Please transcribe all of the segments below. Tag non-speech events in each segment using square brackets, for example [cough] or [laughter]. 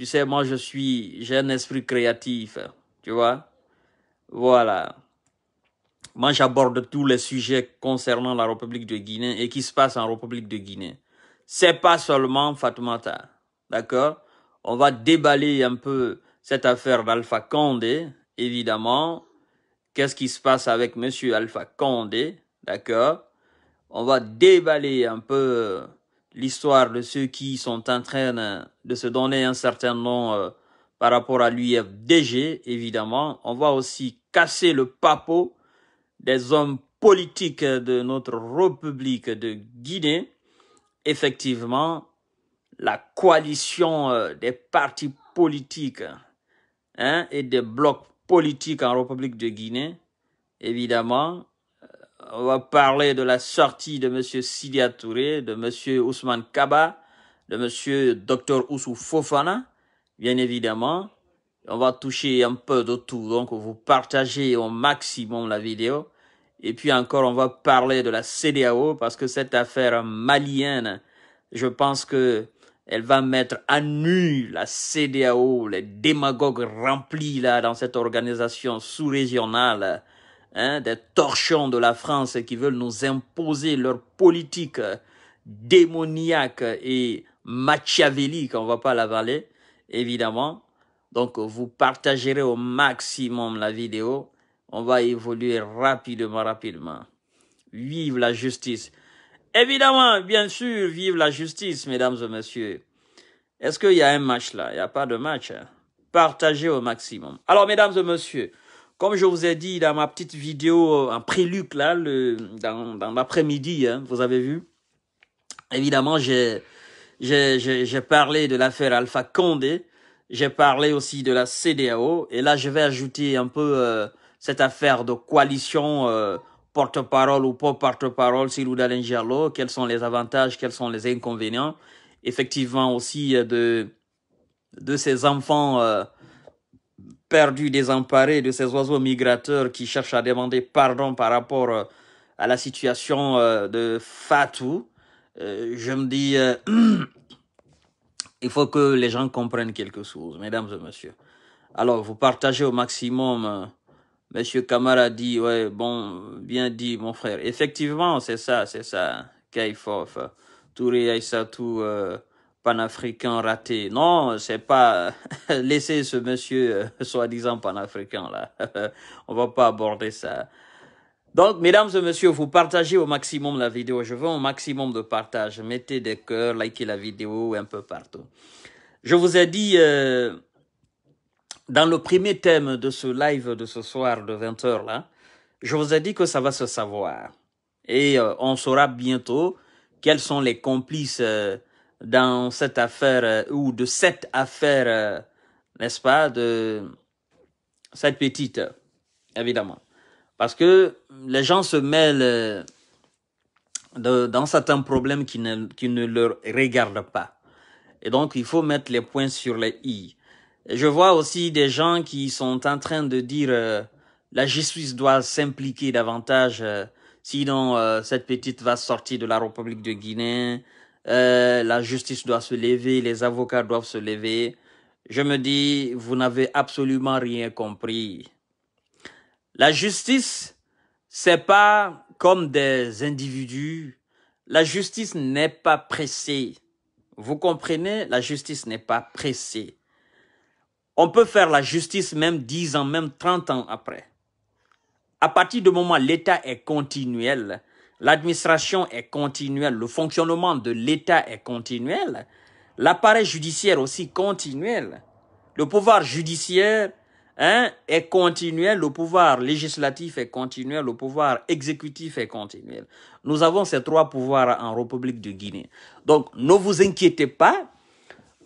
Tu sais, moi, je suis, j'ai un esprit créatif, tu vois. Voilà. Moi, j'aborde tous les sujets concernant la République de Guinée et qui se passe en République de Guinée. C'est pas seulement Fatmata. d'accord On va déballer un peu cette affaire d'Alpha Condé, évidemment. Qu'est-ce qui se passe avec Monsieur Alpha Condé, d'accord On va déballer un peu l'histoire de ceux qui sont en train de se donner un certain nom euh, par rapport à l'UFDG, évidemment. On va aussi casser le papeau des hommes politiques de notre République de Guinée. Effectivement, la coalition euh, des partis politiques hein, et des blocs politiques en République de Guinée, évidemment, on va parler de la sortie de Monsieur Sidia Touré, de Monsieur Ousmane Kaba, de Monsieur Dr Ousou Fofana, bien évidemment. On va toucher un peu de tout, donc vous partagez au maximum la vidéo. Et puis encore, on va parler de la CDAO parce que cette affaire malienne, je pense que elle va mettre à nu la CDAO, les démagogues remplis là dans cette organisation sous-régionale Hein, des torchons de la France qui veulent nous imposer leur politique démoniaque et machiavélique, on va pas l'avaler, évidemment. Donc, vous partagerez au maximum la vidéo. On va évoluer rapidement, rapidement. Vive la justice. Évidemment, bien sûr, vive la justice, mesdames et messieurs. Est-ce qu'il y a un match là Il n'y a pas de match. Hein? Partagez au maximum. Alors, mesdames et messieurs, comme je vous ai dit dans ma petite vidéo euh, en prélude, là, le, dans, l'après-midi, hein, vous avez vu, évidemment, j'ai parlé de l'affaire Alpha Condé, j'ai parlé aussi de la CDAO, et là, je vais ajouter un peu euh, cette affaire de coalition euh, porte-parole ou pas porte-parole, Silou Dalengerlo, quels sont les avantages, quels sont les inconvénients, effectivement aussi de, de ces enfants... Perdu, désemparé de ces oiseaux migrateurs qui cherchent à demander pardon par rapport euh, à la situation euh, de Fatou, euh, je me dis, [clears throat] il faut que les gens comprennent quelque chose, mesdames et messieurs. Alors, vous partagez au maximum. Monsieur Kamara dit, ouais, bon, bien dit, mon frère. Effectivement, c'est ça, c'est ça. Kaifof, Touré Aïssatou, panafricain raté. Non, c'est pas [laughs] laisser ce monsieur euh, soi-disant panafricain là. [laughs] On va pas aborder ça. Donc, mesdames et messieurs, vous partagez au maximum la vidéo. Je veux un maximum de partage. Mettez des cœurs, likez la vidéo un peu partout. Je vous ai dit euh, dans le premier thème de ce live de ce soir de 20h là, je vous ai dit que ça va se savoir. Et euh, on saura bientôt quels sont les complices dans cette affaire euh, ou de cette affaire, euh, n'est-ce pas, de cette petite, évidemment. Parce que les gens se mêlent euh, de, dans certains problèmes qui ne, qui ne leur regardent pas. Et donc, il faut mettre les points sur les i. je vois aussi des gens qui sont en train de dire La la justice doit s'impliquer davantage, sinon cette petite va sortir de la République de Guinée, euh, la justice doit se lever, les avocats doivent se lever. Je me dis, vous n'avez absolument rien compris. La justice, c'est pas comme des individus. La justice n'est pas pressée. Vous comprenez? La justice n'est pas pressée. On peut faire la justice même 10 ans, même 30 ans après. À partir du moment où l'État est continuel, l'administration est continuelle, le fonctionnement de l'État est continuel, l'appareil judiciaire aussi continuel, le pouvoir judiciaire hein, est continuel, le pouvoir législatif est continuel, le pouvoir exécutif est continuel. Nous avons ces trois pouvoirs en République de Guinée. Donc, ne vous inquiétez pas.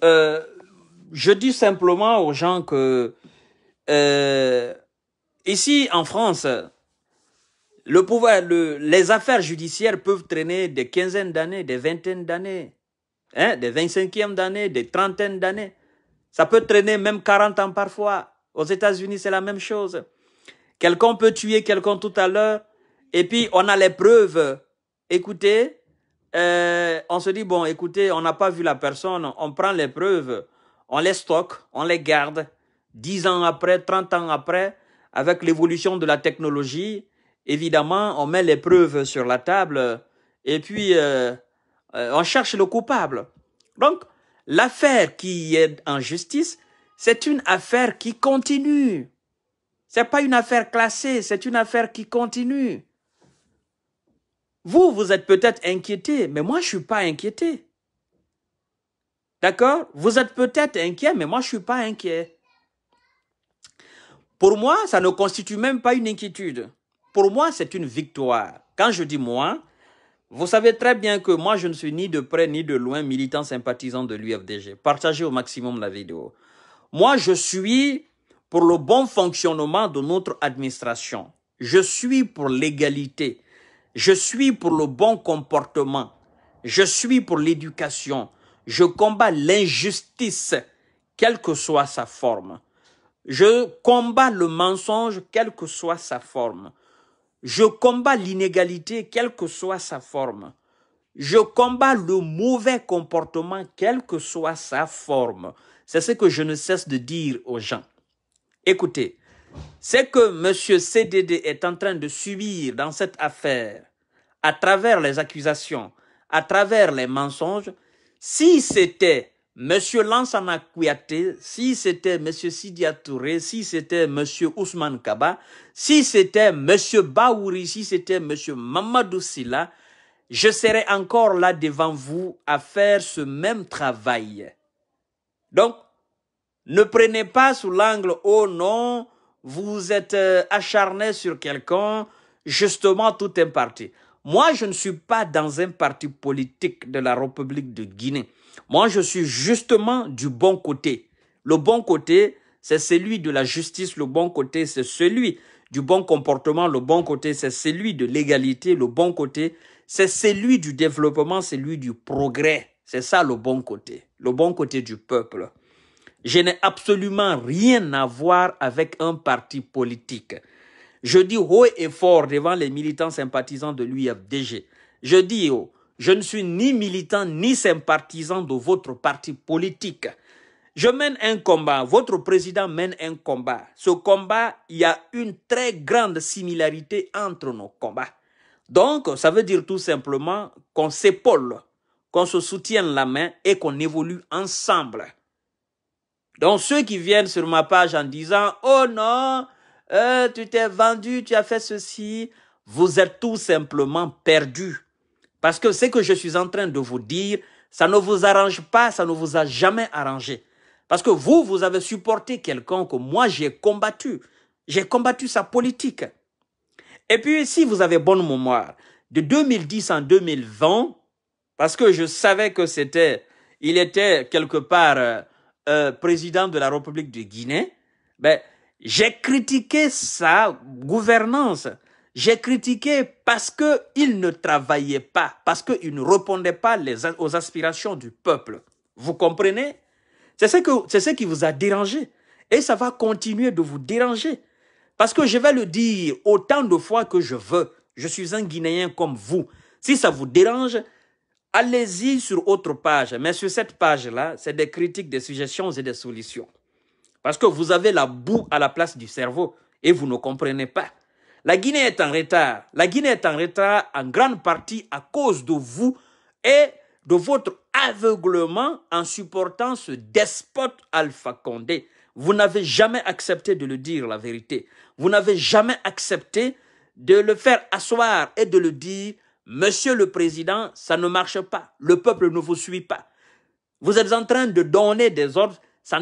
Euh, je dis simplement aux gens que euh, ici en France, le pouvoir, les affaires judiciaires peuvent traîner des quinzaines d'années, des vingtaines d'années, hein, des vingt-cinquièmes d'années, des trentaines d'années. Ça peut traîner même quarante ans parfois. Aux États-Unis, c'est la même chose. Quelqu'un peut tuer quelqu'un tout à l'heure, et puis on a les preuves. Écoutez, euh, on se dit, bon, écoutez, on n'a pas vu la personne, on prend les preuves, on les stocke, on les garde. Dix ans après, trente ans après, avec l'évolution de la technologie, Évidemment, on met les preuves sur la table et puis euh, euh, on cherche le coupable. Donc, l'affaire qui est en justice, c'est une affaire qui continue. C'est pas une affaire classée, c'est une affaire qui continue. Vous, vous êtes peut-être inquiété, mais moi, je suis pas inquiété. D'accord Vous êtes peut-être inquiet, mais moi, je ne suis pas inquiet. Pour moi, ça ne constitue même pas une inquiétude. Pour moi, c'est une victoire. Quand je dis moi, vous savez très bien que moi, je ne suis ni de près ni de loin militant sympathisant de l'UFDG. Partagez au maximum la vidéo. Moi, je suis pour le bon fonctionnement de notre administration. Je suis pour l'égalité. Je suis pour le bon comportement. Je suis pour l'éducation. Je combats l'injustice, quelle que soit sa forme. Je combats le mensonge, quelle que soit sa forme. Je combats l'inégalité, quelle que soit sa forme. Je combats le mauvais comportement, quelle que soit sa forme. C'est ce que je ne cesse de dire aux gens. Écoutez, c'est que M. CDD est en train de subir dans cette affaire, à travers les accusations, à travers les mensonges, si c'était Monsieur Lansana Kouyaté, si c'était Monsieur Sidia Touré, si c'était Monsieur Ousmane Kaba, si c'était Monsieur Baouri, si c'était Monsieur Mamadou Silla, je serais encore là devant vous à faire ce même travail. Donc, ne prenez pas sous l'angle « Oh non, vous êtes euh, acharné sur quelqu'un, justement tout un parti ». Moi, je ne suis pas dans un parti politique de la République de Guinée. Moi, je suis justement du bon côté. Le bon côté, c'est celui de la justice. Le bon côté, c'est celui du bon comportement. Le bon côté, c'est celui de l'égalité. Le bon côté, c'est celui du développement, C'est celui du progrès. C'est ça le bon côté. Le bon côté du peuple. Je n'ai absolument rien à voir avec un parti politique. Je dis haut et fort devant les militants sympathisants de l'UFDG. Je dis haut. Je ne suis ni militant ni sympathisant de votre parti politique. Je mène un combat, votre président mène un combat. Ce combat, il y a une très grande similarité entre nos combats. Donc, ça veut dire tout simplement qu'on s'épaule, qu'on se soutienne la main et qu'on évolue ensemble. Donc, ceux qui viennent sur ma page en disant, oh non, euh, tu t'es vendu, tu as fait ceci, vous êtes tout simplement perdus. Parce que ce que je suis en train de vous dire, ça ne vous arrange pas, ça ne vous a jamais arrangé. Parce que vous, vous avez supporté quelqu'un que moi, j'ai combattu. J'ai combattu sa politique. Et puis, si vous avez bonne mémoire, de 2010 en 2020, parce que je savais que c'était, il était quelque part euh, euh, président de la République de Guinée, ben, j'ai critiqué sa gouvernance. J'ai critiqué parce qu'il ne travaillait pas, parce qu'il ne répondait pas aux aspirations du peuple. Vous comprenez C'est ce, ce qui vous a dérangé. Et ça va continuer de vous déranger. Parce que je vais le dire autant de fois que je veux. Je suis un Guinéen comme vous. Si ça vous dérange, allez-y sur autre page. Mais sur cette page-là, c'est des critiques, des suggestions et des solutions. Parce que vous avez la boue à la place du cerveau et vous ne comprenez pas. La Guinée est en retard. La Guinée est en retard en grande partie à cause de vous et de votre aveuglement en supportant ce despote Alpha Condé. Vous n'avez jamais accepté de le dire la vérité. Vous n'avez jamais accepté de le faire asseoir et de le dire, Monsieur le Président, ça ne marche pas. Le peuple ne vous suit pas. Vous êtes en train de donner des ordres, ça,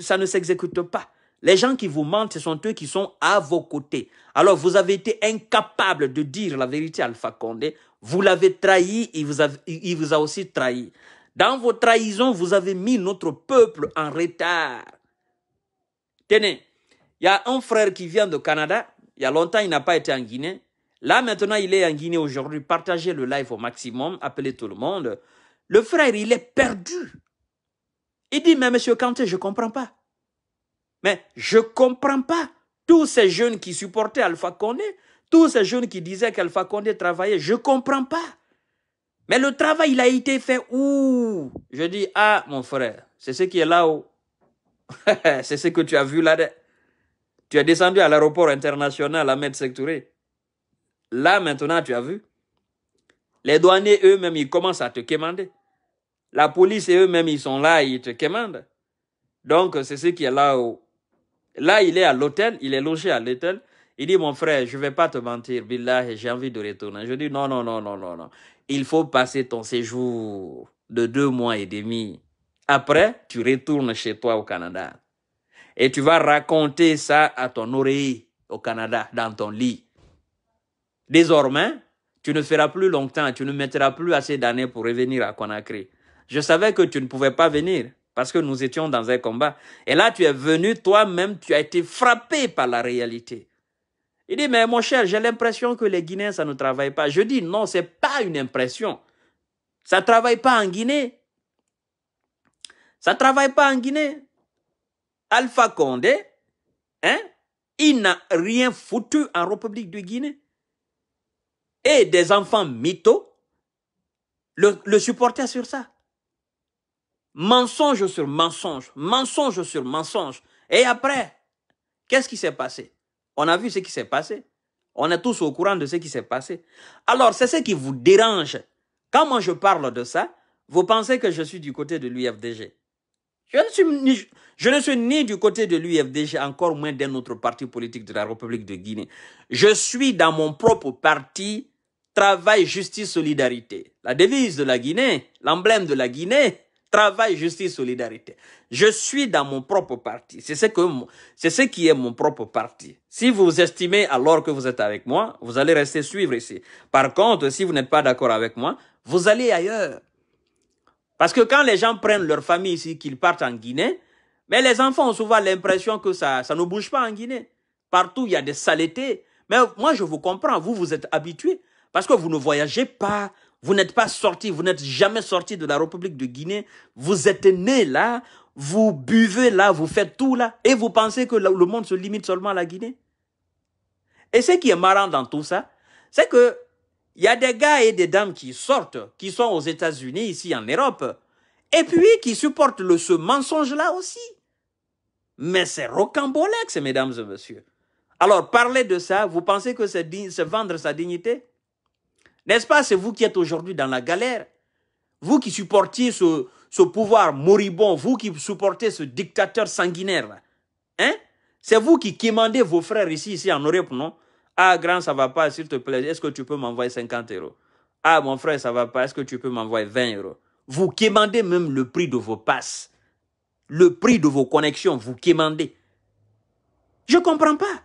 ça ne s'exécute pas. Les gens qui vous mentent, ce sont eux qui sont à vos côtés. Alors, vous avez été incapable de dire la vérité à Alpha Condé. Vous l'avez trahi, il vous a, il vous a aussi trahi. Dans vos trahisons, vous avez mis notre peuple en retard. Tenez, il y a un frère qui vient de Canada. Il y a longtemps, il n'a pas été en Guinée. Là, maintenant, il est en Guinée aujourd'hui. Partagez le live au maximum. Appelez tout le monde. Le frère, il est perdu. Il dit, mais monsieur Kanté, je ne comprends pas. Mais je comprends pas tous ces jeunes qui supportaient Alpha Condé, tous ces jeunes qui disaient qu'Alpha Condé travaillait, je comprends pas. Mais le travail, il a été fait où Je dis, ah, mon frère, c'est ce qui est là-haut. [laughs] c'est ce que tu as vu là. -dedans. Tu es descendu à l'aéroport international à metz Sectouré. Là, maintenant, tu as vu. Les douaniers eux-mêmes, ils commencent à te quémander. La police eux-mêmes, ils sont là, ils te quémandent. Donc, c'est ce qui est là-haut. Là, il est à l'hôtel, il est logé à l'hôtel. Il dit, mon frère, je ne vais pas te mentir, Billah, j'ai envie de retourner. Je dis, non, non, non, non, non, non. Il faut passer ton séjour de deux mois et demi. Après, tu retournes chez toi au Canada. Et tu vas raconter ça à ton oreille au Canada, dans ton lit. Désormais, tu ne feras plus longtemps, tu ne mettras plus assez d'années pour revenir à Conakry. Je savais que tu ne pouvais pas venir parce que nous étions dans un combat. Et là, tu es venu toi-même, tu as été frappé par la réalité. Il dit, mais mon cher, j'ai l'impression que les Guinéens, ça ne travaille pas. Je dis, non, ce n'est pas une impression. Ça ne travaille pas en Guinée. Ça ne travaille pas en Guinée. Alpha Condé, hein, il n'a rien foutu en République de Guinée. Et des enfants mythos le, le supportaient sur ça mensonge sur mensonge, mensonge sur mensonge. Et après, qu'est-ce qui s'est passé On a vu ce qui s'est passé. On est tous au courant de ce qui s'est passé. Alors, c'est ce qui vous dérange. Quand moi je parle de ça, vous pensez que je suis du côté de l'UFDG. Je ne, suis ni, je ne suis ni du côté de l'UFDG, encore moins d'un autre parti politique de la République de Guinée. Je suis dans mon propre parti, travail, justice, solidarité. La devise de la Guinée, l'emblème de la Guinée, Travail, justice, solidarité. Je suis dans mon propre parti. C'est ce que, c'est ce qui est mon propre parti. Si vous estimez alors que vous êtes avec moi, vous allez rester suivre ici. Par contre, si vous n'êtes pas d'accord avec moi, vous allez ailleurs. Parce que quand les gens prennent leur famille ici, qu'ils partent en Guinée, mais les enfants ont souvent l'impression que ça, ça ne bouge pas en Guinée. Partout, il y a des saletés. Mais moi, je vous comprends. Vous, vous êtes habitués. Parce que vous ne voyagez pas, vous n'êtes pas sorti, vous n'êtes jamais sorti de la République de Guinée. Vous êtes né là, vous buvez là, vous faites tout là, et vous pensez que le monde se limite seulement à la Guinée. Et ce qui est marrant dans tout ça, c'est que il y a des gars et des dames qui sortent, qui sont aux États-Unis, ici en Europe, et puis qui supportent le, ce mensonge-là aussi. Mais c'est Rocambolex, mesdames et messieurs. Alors, parler de ça, vous pensez que c'est vendre sa dignité n'est-ce pas, c'est vous qui êtes aujourd'hui dans la galère, vous qui supportiez ce, ce pouvoir moribond, vous qui supportez ce dictateur sanguinaire. Hein? C'est vous qui quémandez vos frères ici, ici en Europe, non Ah, grand, ça va pas, s'il te plaît, est-ce que tu peux m'envoyer 50 euros Ah, mon frère, ça va pas, est-ce que tu peux m'envoyer 20 euros Vous quémandez même le prix de vos passes, le prix de vos connexions, vous quémandez. Je comprends pas.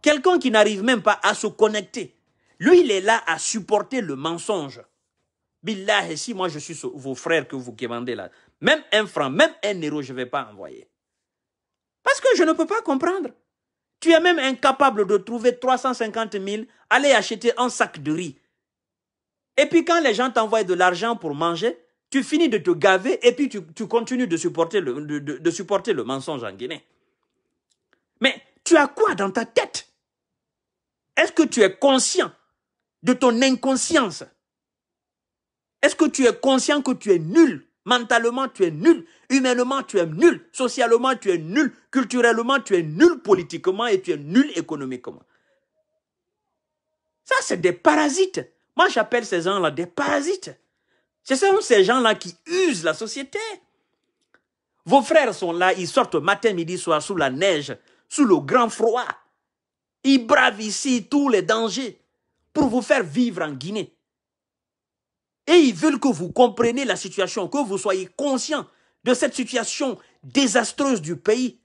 Quelqu'un qui n'arrive même pas à se connecter, lui, il est là à supporter le mensonge. Billah, si moi je suis vos frères que vous demandez là, même un franc, même un euro je ne vais pas envoyer. Parce que je ne peux pas comprendre. Tu es même incapable de trouver 350 000, aller acheter un sac de riz. Et puis quand les gens t'envoient de l'argent pour manger, tu finis de te gaver et puis tu, continues de supporter, de supporter le mensonge en Guinée. Mais tu as quoi dans ta tête Est-ce que tu es conscient de ton inconscience. Est-ce que tu es conscient que tu es nul Mentalement, tu es nul. Humainement, tu es nul. Socialement, tu es nul. Culturellement, tu es nul politiquement et tu es nul économiquement. Ça, c'est des parasites. Moi, j'appelle ces gens-là des parasites. Ce sont ces gens-là qui usent la société. Vos frères sont là, ils sortent matin, midi, soir sous la neige, sous le grand froid. Ils bravent ici tous les dangers pour vous faire vivre en Guinée. Et ils veulent que vous compreniez la situation, que vous soyez conscient de cette situation désastreuse du pays.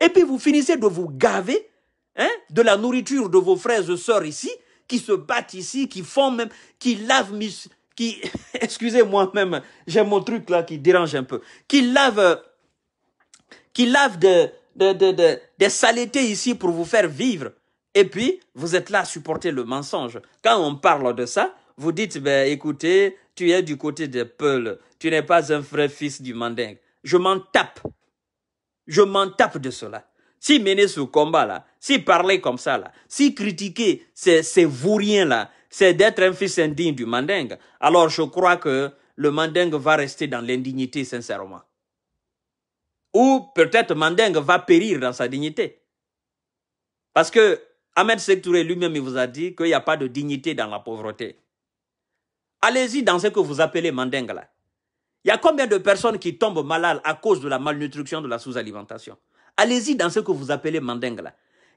Et puis vous finissez de vous gaver hein, de la nourriture de vos frères et sœurs ici, qui se battent ici, qui font même, qui lavent, qui, [laughs] excusez-moi même, j'ai mon truc là qui dérange un peu, qui lavent, qui de, de, des saletés ici pour vous faire vivre. Et puis, vous êtes là à supporter le mensonge. Quand on parle de ça, vous dites, ben, écoutez, tu es du côté de Peul, tu n'es pas un vrai fils du Mandingue. Je m'en tape. Je m'en tape de cela. Si mener ce combat-là, si parler comme ça, là, si critiquer ces, ces rien là c'est d'être un fils indigne du Mandingue, alors je crois que le Mandingue va rester dans l'indignité, sincèrement. Ou peut-être Mandingue va périr dans sa dignité. Parce que Ahmed Sektouré lui-même vous a dit qu'il n'y a pas de dignité dans la pauvreté. Allez-y dans ce que vous appelez mandingue Il y a combien de personnes qui tombent malades à cause de la malnutrition, de la sous-alimentation Allez-y dans ce que vous appelez mandingue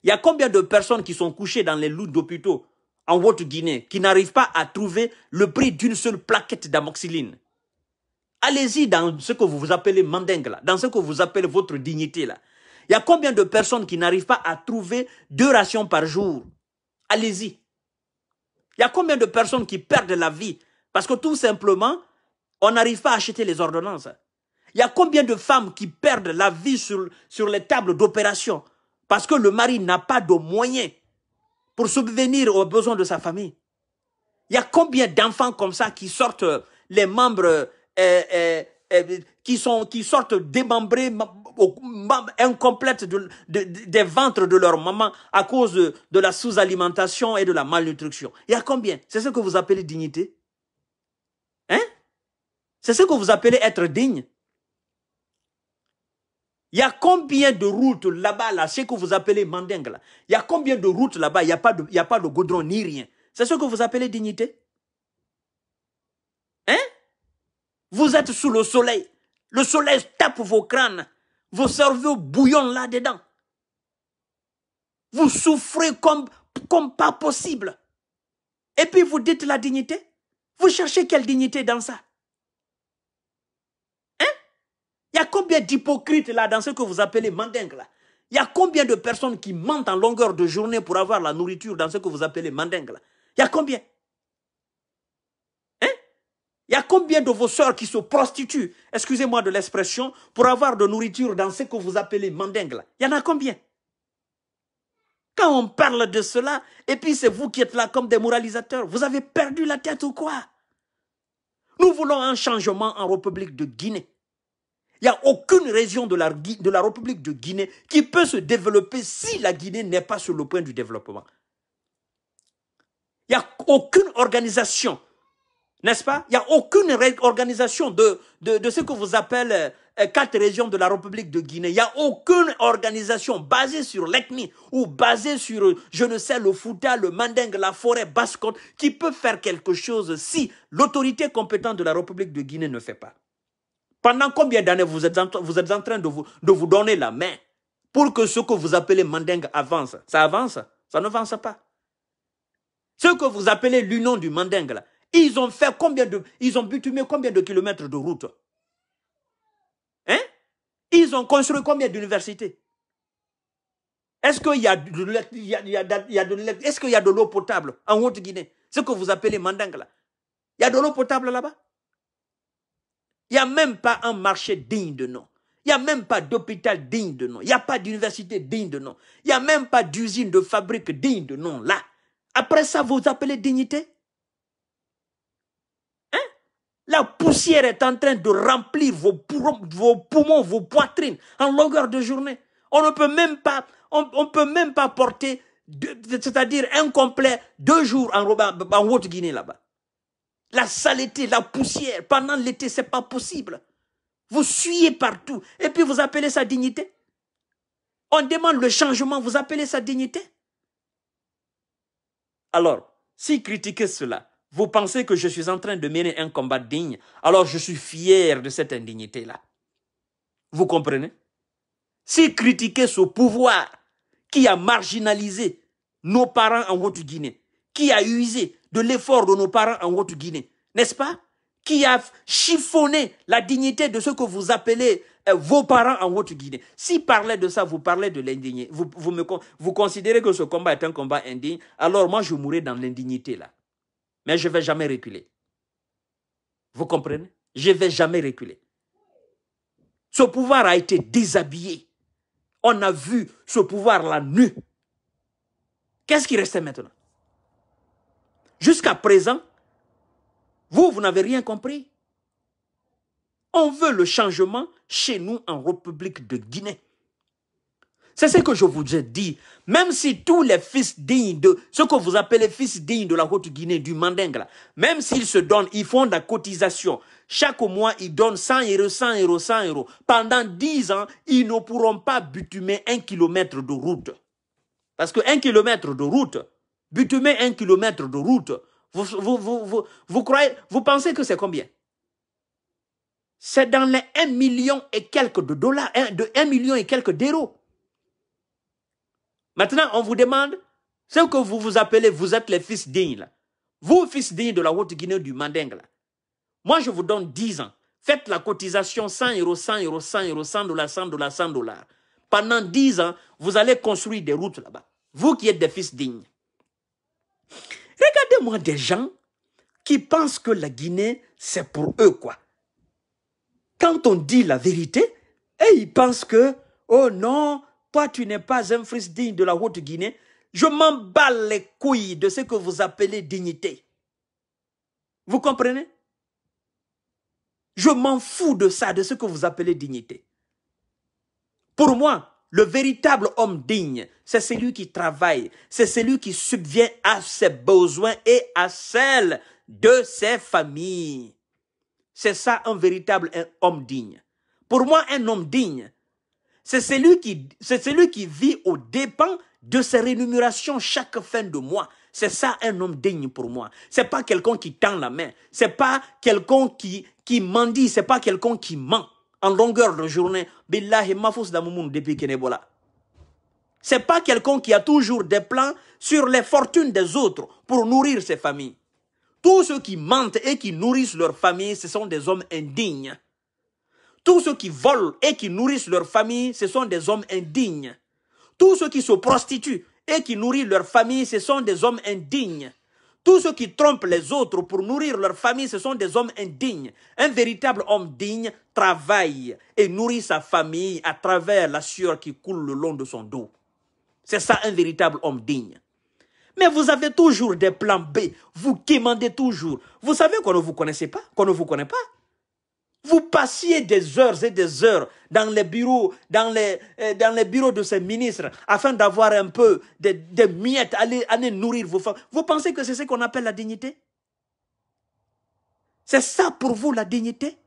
Il y a combien de personnes qui sont couchées dans les loups d'hôpitaux en Haute-Guinée qui n'arrivent pas à trouver le prix d'une seule plaquette d'amoxyline Allez-y dans ce que vous appelez mandingue là, dans ce que vous appelez votre dignité là. Il y a combien de personnes qui n'arrivent pas à trouver deux rations par jour Allez-y. Il y a combien de personnes qui perdent la vie parce que tout simplement, on n'arrive pas à acheter les ordonnances. Il y a combien de femmes qui perdent la vie sur, sur les tables d'opération parce que le mari n'a pas de moyens pour subvenir aux besoins de sa famille. Il y a combien d'enfants comme ça qui sortent euh, les membres euh, euh, qui, sont, qui sortent démembrés, incomplètes des ventres de leur maman à cause de, la sous-alimentation et de la malnutrition. Il y a combien C'est ce que vous appelez dignité Hein C'est ce que vous appelez être digne il y a combien de routes là-bas, là, ce que vous appelez mandingue, là Il y a combien de routes là-bas Il n'y a, pas de, il a pas de goudron ni rien. C'est ce que vous appelez dignité Hein Vous êtes sous le soleil. Le soleil tape vos crânes. Vos cerveaux bouillonnent là-dedans. Vous souffrez comme, comme pas possible. Et puis vous dites la dignité. Vous cherchez quelle dignité dans ça Hein Il y a combien d'hypocrites là dans ce que vous appelez mandingue là Il y a combien de personnes qui mentent en longueur de journée pour avoir la nourriture dans ce que vous appelez mandingue là Il y a combien il y a combien de vos sœurs qui se prostituent, excusez-moi de l'expression, pour avoir de nourriture dans ce que vous appelez mandingue Il y en a combien Quand on parle de cela, et puis c'est vous qui êtes là comme des moralisateurs, vous avez perdu la tête ou quoi Nous voulons un changement en République de Guinée. Il n'y a aucune région de la, de la République de Guinée qui peut se développer si la Guinée n'est pas sur le point du développement. Il n'y a aucune organisation n'est-ce pas Il n'y a aucune organisation de, de, ce que vous appelez euh, quatre régions de la République de Guinée. Il n'y a aucune organisation basée sur l'ethnie ou basée sur, je ne sais, le Fouta, le Mandingue, la forêt bascote qui peut faire quelque chose si l'autorité compétente de la République de Guinée ne fait pas. Pendant combien d'années vous êtes en, vous êtes en train de vous, de vous donner la main pour que ce que vous appelez Mandingue avance Ça avance Ça ne avance pas. Ce que vous appelez l'union du Mandingue, ils ont fait combien de... Ils ont bitumé combien de kilomètres de route Hein Ils ont construit combien d'universités Est-ce qu'il y a de l'eau potable en Haute-Guinée Ce que vous appelez Mandang là. Il y a de l'eau potable là-bas Il n'y a même pas un marché digne de nom. Il n'y a même pas d'hôpital digne de nom. Il n'y a pas d'université digne de nom. Il n'y a même pas d'usine de fabrique digne de nom là. Après ça, vous appelez dignité la poussière est en train de remplir vos, poumons, vos, poitrines en longueur de journée. On ne peut même pas, on, peut même pas porter, c'est-à-dire incomplet, deux jours en, Haute-Guinée là-bas. La saleté, la poussière, pendant l'été, c'est pas possible. Vous suyez partout et puis vous appelez sa dignité. On demande le changement, vous appelez sa dignité. Alors, si critiquez cela, vous pensez que je suis en train de mener un combat digne, alors je suis fier de cette indignité-là. Vous comprenez Si critiquer ce pouvoir qui a marginalisé nos parents en Haute-Guinée, qui a usé de l'effort de nos parents en Haute-Guinée, n'est-ce pas Qui a chiffonné la dignité de ce que vous appelez euh, vos parents en Haute-Guinée. Si parler de ça, vous parlez de l'indignité, vous, vous, vous considérez que ce combat est un combat indigne, alors moi je mourrai dans l'indignité là. Mais je ne vais jamais reculer. Vous comprenez Je ne vais jamais reculer. Ce pouvoir a été déshabillé. On a vu ce pouvoir la nu. Qu'est-ce qui restait maintenant Jusqu'à présent, vous, vous n'avez rien compris. On veut le changement chez nous en République de Guinée. C'est ce que je vous ai dit. Même si tous les fils dignes de, ce que vous appelez fils dignes de la Haute-Guinée, du Mandingue, même s'ils se donnent, ils font de la cotisation. Chaque mois, ils donnent 100 euros, 100 euros, 100 euros. Pendant 10 ans, ils ne pourront pas butumer un kilomètre de route. Parce que un kilomètre de route, butumer un kilomètre de route, vous, vous, croyez, vous pensez que c'est combien? C'est dans les 1 million et quelques de dollars, de 1 million et quelques d'euros. Maintenant, on vous demande, ce que vous vous appelez, vous êtes les fils dignes. Là. Vous, fils dignes de la Haute-Guinée du Mandingue. Moi, je vous donne 10 ans. Faites la cotisation 100 euros, 100 euros, 100 euros, 100 dollars, 100 dollars, 100 dollars. Pendant 10 ans, vous allez construire des routes là-bas. Vous qui êtes des fils dignes. Regardez-moi des gens qui pensent que la Guinée, c'est pour eux, quoi. Quand on dit la vérité, et ils pensent que, oh non, toi, tu n'es pas un fils digne de la Haute-Guinée. Je m'en bats les couilles de ce que vous appelez dignité. Vous comprenez Je m'en fous de ça, de ce que vous appelez dignité. Pour moi, le véritable homme digne, c'est celui qui travaille, c'est celui qui subvient à ses besoins et à celles de ses familles. C'est ça un véritable homme digne. Pour moi, un homme digne, c'est celui qui, c'est celui qui vit aux dépens de ses rémunérations chaque fin de mois. C'est ça un homme digne pour moi. C'est pas quelqu'un qui tend la main. C'est pas quelqu'un qui, qui mendie. C'est pas quelqu'un qui ment en longueur de journée. Billahi mafous depuis C'est pas quelqu'un qui a toujours des plans sur les fortunes des autres pour nourrir ses familles. Tous ceux qui mentent et qui nourrissent leurs familles, ce sont des hommes indignes. Tous ceux qui volent et qui nourrissent leur famille, ce sont des hommes indignes. Tous ceux qui se prostituent et qui nourrissent leur famille, ce sont des hommes indignes. Tous ceux qui trompent les autres pour nourrir leur famille, ce sont des hommes indignes. Un véritable homme digne travaille et nourrit sa famille à travers la sueur qui coule le long de son dos. C'est ça un véritable homme digne. Mais vous avez toujours des plans B. Vous quémandez toujours. Vous savez qu'on ne vous connaissait pas, qu'on ne vous connaît pas. Vous passiez des heures et des heures dans les bureaux, dans les, euh, dans les bureaux de ces ministres afin d'avoir un peu de, miettes, aller, aller nourrir vos femmes. Vous pensez que c'est ce qu'on appelle la dignité C'est ça pour vous la dignité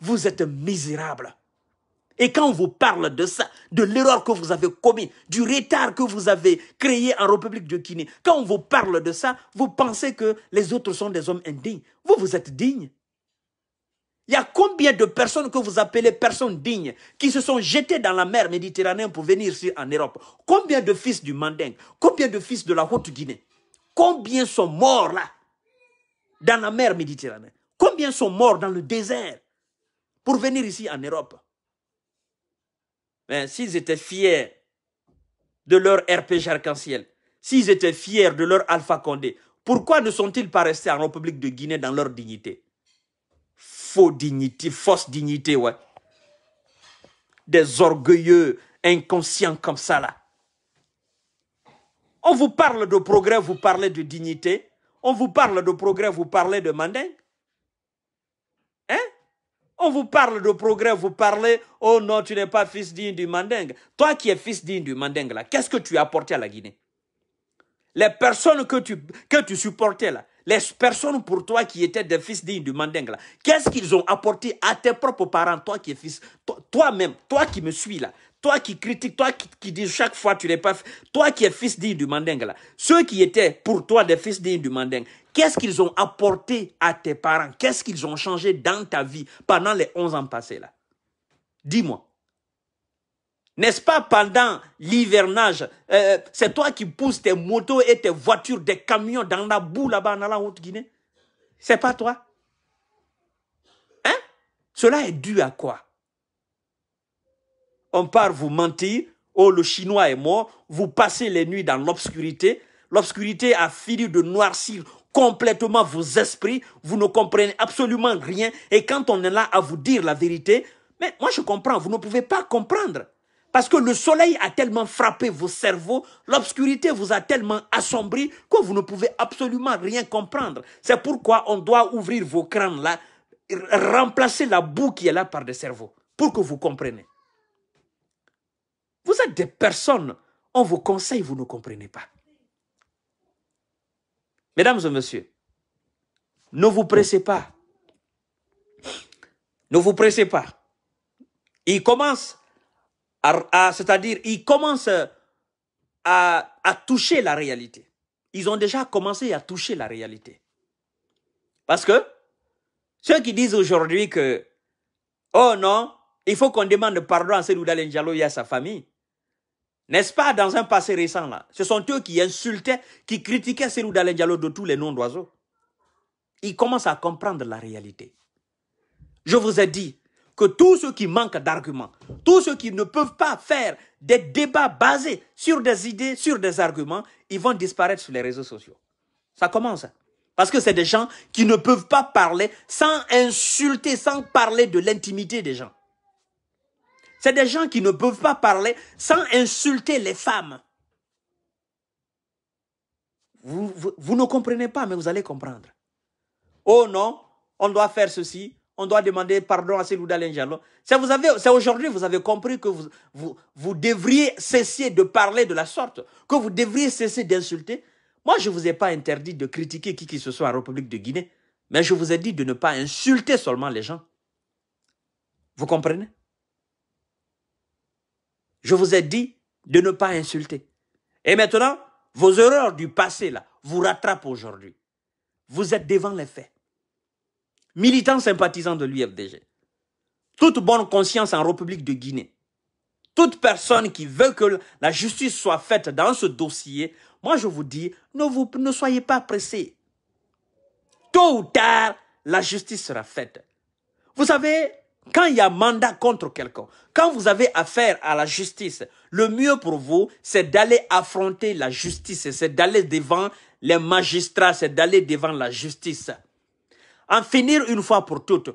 Vous êtes misérable. Et quand on vous parle de ça, de l'erreur que vous avez commise, du retard que vous avez créé en République de Guinée, quand on vous parle de ça, vous pensez que les autres sont des hommes indignes. Vous, vous êtes dignes. Il y a combien de personnes que vous appelez personnes dignes qui se sont jetées dans la mer Méditerranée pour venir ici en Europe Combien de fils du Manding Combien de fils de la Haute-Guinée Combien sont morts là Dans la mer Méditerranée Combien sont morts dans le désert pour venir ici en Europe Mais ben, s'ils étaient fiers de leur RPG arc-en-ciel, s'ils étaient fiers de leur Alpha Condé, pourquoi ne sont-ils pas restés en République de Guinée dans leur dignité faux dignité, fausse dignité, ouais. Des orgueilleux, inconscients comme ça, là. On vous parle de progrès, vous parlez de dignité. On vous parle de progrès, vous parlez de mandingue. Hein? On vous parle de progrès, vous parlez, oh non, tu n'es pas fils digne du mandingue. Toi qui es fils digne du mandingue, là, qu'est-ce que tu as apporté à la Guinée? Les personnes que tu, que tu supportais, là, les personnes pour toi qui étaient des fils dignes du mandingue, qu'est-ce qu'ils ont apporté à tes propres parents, toi qui es fils, toi-même, toi qui me suis là, toi qui critiques, toi qui, dis chaque fois tu n'es pas, toi qui es fils digne du mandingue là, ceux qui étaient pour toi des fils dignes du mandingue, qu'est-ce qu'ils ont apporté à tes parents, qu'est-ce qu'ils ont changé dans ta vie pendant les 11 ans passés là Dis-moi. N'est-ce pas pendant l'hivernage, euh, c'est toi qui pousses tes motos et tes voitures, des camions dans la boue là-bas dans la Haute-Guinée C'est pas toi Hein Cela est dû à quoi On part vous mentir, oh le chinois est mort, vous passez les nuits dans l'obscurité, l'obscurité a fini de noircir complètement vos esprits, vous ne comprenez absolument rien et quand on est là à vous dire la vérité, mais moi je comprends, vous ne pouvez pas comprendre. Parce que le soleil a tellement frappé vos cerveaux, l'obscurité vous a tellement assombri que vous ne pouvez absolument rien comprendre. C'est pourquoi on doit ouvrir vos crânes là, remplacer la boue qui est là par des cerveaux, pour que vous compreniez. Vous êtes des personnes, on vous conseille, vous ne comprenez pas. Mesdames et messieurs, ne vous pressez pas. Ne vous pressez pas. Il commence c'est-à-dire ils commencent à, toucher la réalité. Ils ont déjà commencé à toucher la réalité. Parce que ceux qui disent aujourd'hui que, oh non, il faut qu'on demande pardon à Selou et à sa famille, n'est-ce pas dans un passé récent là Ce sont eux qui insultaient, qui critiquaient Selou de tous les noms d'oiseaux. Ils commencent à comprendre la réalité. Je vous ai dit, que tous ceux qui manquent d'arguments, tous ceux qui ne peuvent pas faire des débats basés sur des idées, sur des arguments, ils vont disparaître sur les réseaux sociaux. Ça commence. Hein. Parce que c'est des gens qui ne peuvent pas parler sans insulter, sans parler de l'intimité des gens. C'est des gens qui ne peuvent pas parler sans insulter les femmes. Vous, ne comprenez pas, mais vous allez comprendre. Oh non, on doit faire ceci, on doit demander pardon à ces Dalenjalo. C'est vous aujourd'hui vous avez compris que vous, vous, vous devriez cesser de parler de la sorte, que vous devriez cesser d'insulter. Moi, je ne vous ai pas interdit de critiquer qui que ce soit en République de Guinée, mais je vous ai dit de ne pas insulter seulement les gens. Vous comprenez Je vous ai dit de ne pas insulter. Et maintenant, vos erreurs du passé là vous rattrapent aujourd'hui. Vous êtes devant les faits militants sympathisants de l'UFDG, toute bonne conscience en République de Guinée, toute personne qui veut que la justice soit faite dans ce dossier, moi je vous dis, ne, vous, ne soyez pas pressés. Tôt ou tard, la justice sera faite. Vous savez, quand il y a mandat contre quelqu'un, quand vous avez affaire à la justice, le mieux pour vous, c'est d'aller affronter la justice, c'est d'aller devant les magistrats, c'est d'aller devant la justice en finir une fois pour toutes